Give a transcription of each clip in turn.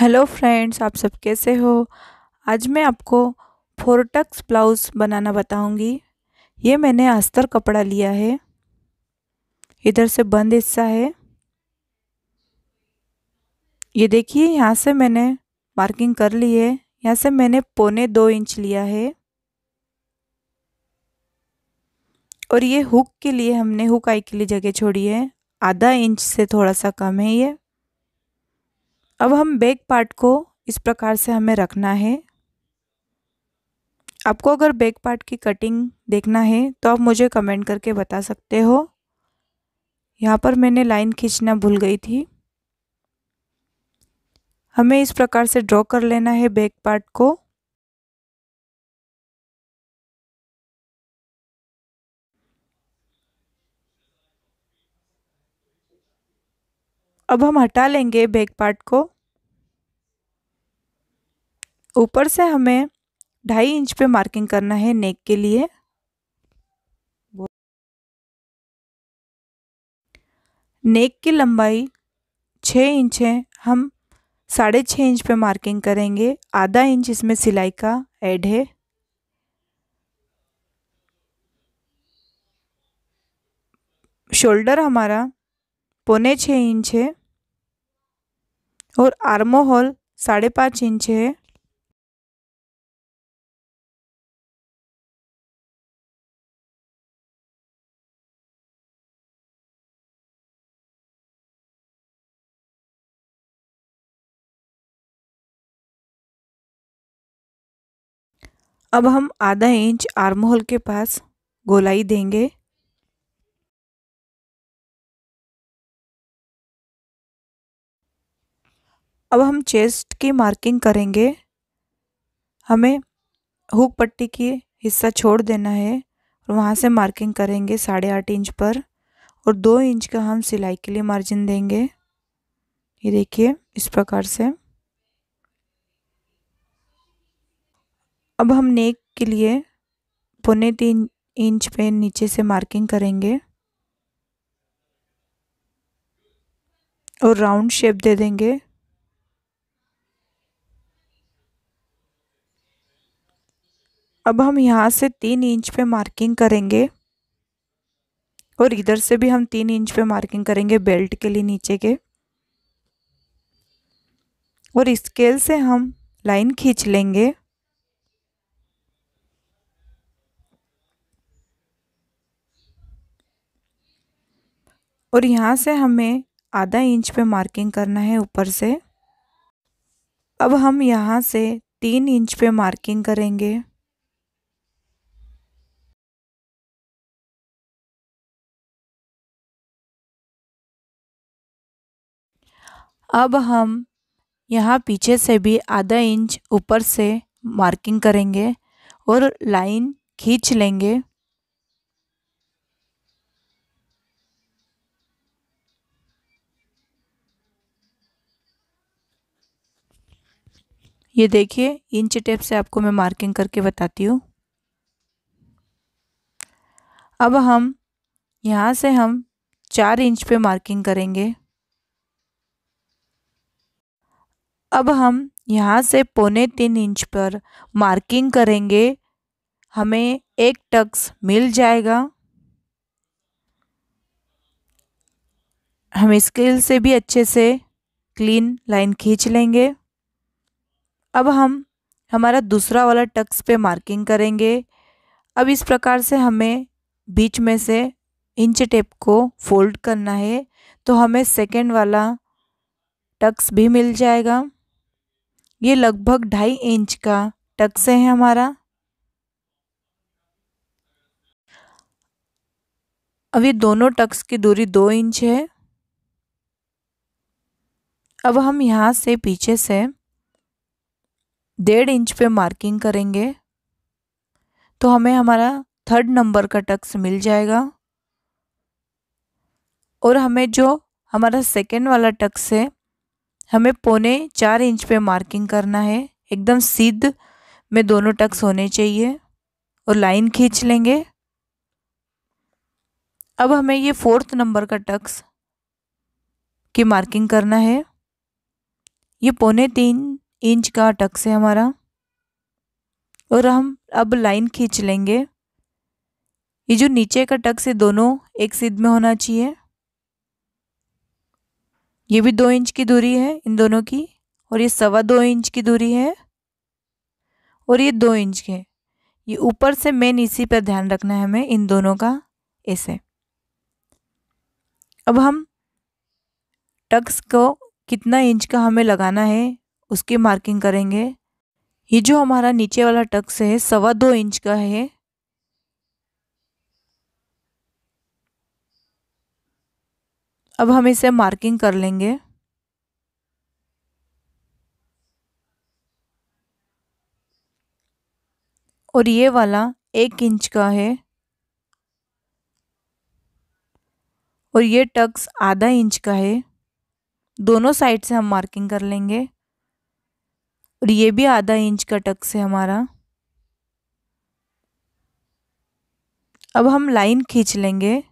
hello friends आप सब कैसे हो आज मैं आपको फोरटक्स ब्लाउज़ बनाना बताऊंगी ये मैंने अस्तर कपड़ा लिया है इधर से बंद हिस्सा है ये देखिए यहाँ से मैंने मार्किंग कर ली है यहाँ से मैंने पौने दो इंच लिया है और ये हुक के लिए हमने हुक आई के लिए जगह छोड़ी है आधा इंच से थोड़ा सा कम है ये अब हम बैक पार्ट को इस प्रकार से हमें रखना है आपको अगर बैक पार्ट की कटिंग देखना है तो आप मुझे कमेंट करके बता सकते हो यहाँ पर मैंने लाइन खींचना भूल गई थी हमें इस प्रकार से ड्रॉ कर लेना है बैक पार्ट को अब हम हटा लेंगे बैक पार्ट को ऊपर से हमें ढाई इंच पे मार्किंग करना है नेक के लिए नेक की लंबाई छः इंच है हम साढ़े छः इंच पे मार्किंग करेंगे आधा इंच इसमें सिलाई का ऐड है शोल्डर हमारा पौने छः इंच है और आर्मो हॉल साढ़े पाँच इंच है अब हम आधा इंच आर्म होल के पास गोलाई देंगे अब हम चेस्ट की मार्किंग करेंगे हमें हुक पट्टी की हिस्सा छोड़ देना है और वहाँ से मार्किंग करेंगे साढ़े आठ इंच पर और दो इंच का हम सिलाई के लिए मार्जिन देंगे ये देखिए इस प्रकार से अब हम नेक के लिए पौने तीन इंच पे नीचे से मार्किंग करेंगे और राउंड शेप दे देंगे अब हम यहाँ से तीन इंच पे मार्किंग करेंगे और इधर से भी हम तीन इंच पे मार्किंग करेंगे बेल्ट के लिए नीचे के और स्केल से हम लाइन खींच लेंगे और यहाँ से हमें आधा इंच पे मार्किंग करना है ऊपर से अब हम यहाँ से तीन इंच पे मार्किंग करेंगे अब हम यहाँ पीछे से भी आधा इंच ऊपर से मार्किंग करेंगे और लाइन खींच लेंगे ये देखिए इंच टेप से आपको मैं मार्किंग करके बताती हूँ अब हम यहाँ से हम चार इंच पे मार्किंग करेंगे अब हम यहाँ से पौने तीन इंच पर मार्किंग करेंगे हमें एक टक्स मिल जाएगा हम स्केल से भी अच्छे से क्लीन लाइन खींच लेंगे अब हम हमारा दूसरा वाला टक्स पे मार्किंग करेंगे अब इस प्रकार से हमें बीच में से इंच टेप को फोल्ड करना है तो हमें सेकेंड वाला टक्स भी मिल जाएगा ये लगभग ढाई इंच का टक्स है हमारा अब ये दोनों टक्स की दूरी दो इंच है अब हम यहाँ से पीछे से डेढ़ इंच पे मार्किंग करेंगे तो हमें हमारा थर्ड नंबर का टक्स मिल जाएगा और हमें जो हमारा सेकेंड वाला टक्स है हमें पौने चार इंच पे मार्किंग करना है एकदम सीध में दोनों टक्स होने चाहिए और लाइन खींच लेंगे अब हमें ये फोर्थ नंबर का टक्स की मार्किंग करना है ये पौने तीन इंच का टक्स है हमारा और हम अब लाइन खींच लेंगे ये जो नीचे का टक्स है दोनों एक सीध में होना चाहिए ये भी दो इंच की दूरी है इन दोनों की और ये सवा दो इंच की दूरी है और ये दो इंच के ये ऊपर से मेन इसी पर ध्यान रखना है हमें इन दोनों का ऐसे अब हम टक्स को कितना इंच का हमें लगाना है उसकी मार्किंग करेंगे ये जो हमारा नीचे वाला टक्स है सवा दो इंच का है अब हम इसे मार्किंग कर लेंगे और ये वाला एक इंच का है और ये टक्स आधा इंच का है दोनों साइड से हम मार्किंग कर लेंगे और ये भी आधा इंच का टक्स है हमारा अब हम लाइन खींच लेंगे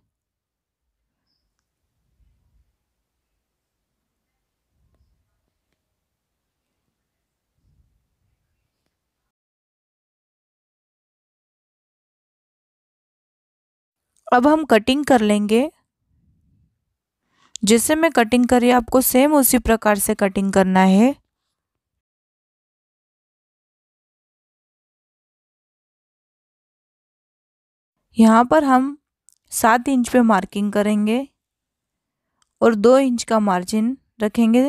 अब हम कटिंग कर लेंगे जैसे मैं कटिंग करी आपको सेम उसी प्रकार से कटिंग करना है यहाँ पर हम सात इंच पे मार्किंग करेंगे और दो इंच का मार्जिन रखेंगे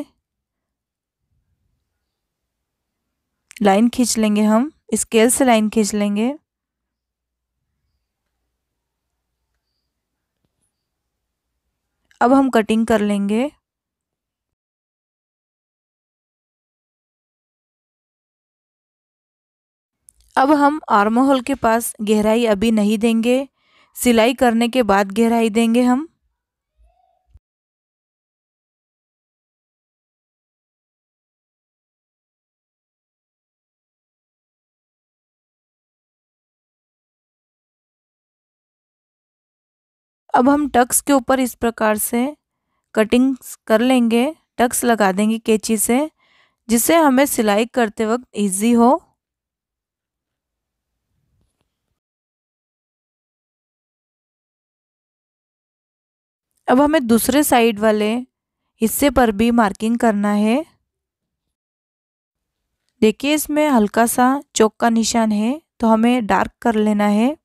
लाइन खींच लेंगे हम स्केल से लाइन खींच लेंगे अब हम कटिंग कर लेंगे अब हम आर्मो होल के पास गहराई अभी नहीं देंगे सिलाई करने के बाद गहराई देंगे हम अब हम टक्स के ऊपर इस प्रकार से कटिंग्स कर लेंगे टक्स लगा देंगे कैंची से जिससे हमें सिलाई करते वक्त इजी हो अब हमें दूसरे साइड वाले हिस्से पर भी मार्किंग करना है देखिए इसमें हल्का सा चौक का निशान है तो हमें डार्क कर लेना है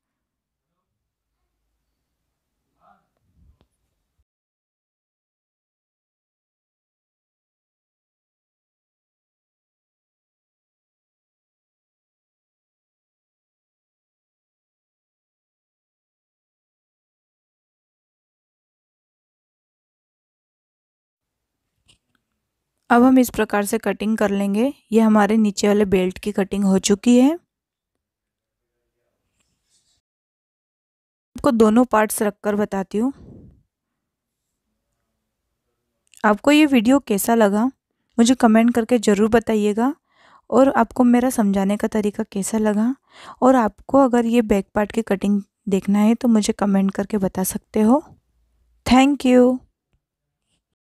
अब हम इस प्रकार से कटिंग कर लेंगे ये हमारे नीचे वाले बेल्ट की कटिंग हो चुकी है आपको दोनों पार्ट्स रखकर बताती हूँ आपको ये वीडियो कैसा लगा मुझे कमेंट करके ज़रूर बताइएगा और आपको मेरा समझाने का तरीका कैसा लगा और आपको अगर ये बैक पार्ट की कटिंग देखना है तो मुझे कमेंट करके बता सकते हो थैंक यू